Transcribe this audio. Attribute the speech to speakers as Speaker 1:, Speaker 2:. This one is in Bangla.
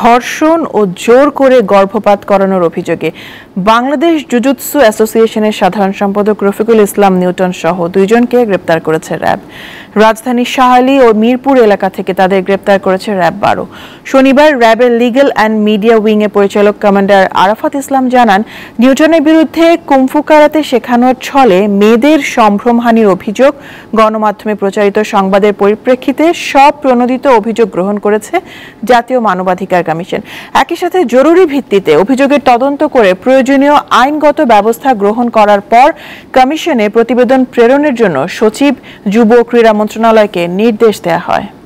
Speaker 1: ধর্ষণ ও জোর করে গর্ভপাত করানোর অভিযোগে বাংলাদেশ জুজুৎসু অ্যাসোসিয়েশনের সাধারণ সম্পাদক রফিকুল ইসলাম নিউটন সহ দুইজনকে গ্রেপ্তার করেছে র্যাব রাজধানী শাহালি ও মিরপুর এলাকা থেকে তাদের গ্রেপ্তার করেছে র্যাব বারো শনিবার র্যাবের লিগ্যাল অ্যান্ড মিডিয়া উইংয়ে পরিচালক কমান্ডার আরাফাত ইসলাম জানান নিউটনের বিরুদ্ধে কুম্ফু কারাতে শেখানোর ছলে মেয়েদের সম্ভ্রমহানির অভিযোগ গণমাধ্যমে প্রচারিত সংবাদের পরিপ্রেক্ষিতে সব প্রণোদিত অভিযোগ গ্রহণ করেছে জাতীয় মানবাধিকার অধিকার কমিশন একই সাথে জরুরি ভিত্তিতে অভিযোগের তদন্ত করে প্রয়োজনীয় আইনগত ব্যবস্থা গ্রহণ করার পর কমিশনে প্রতিবেদন প্রেরণের জন্য সচিব যুব ক্রীড়া মন্ত্রণালয়কে নির্দেশ দেওয়া হয়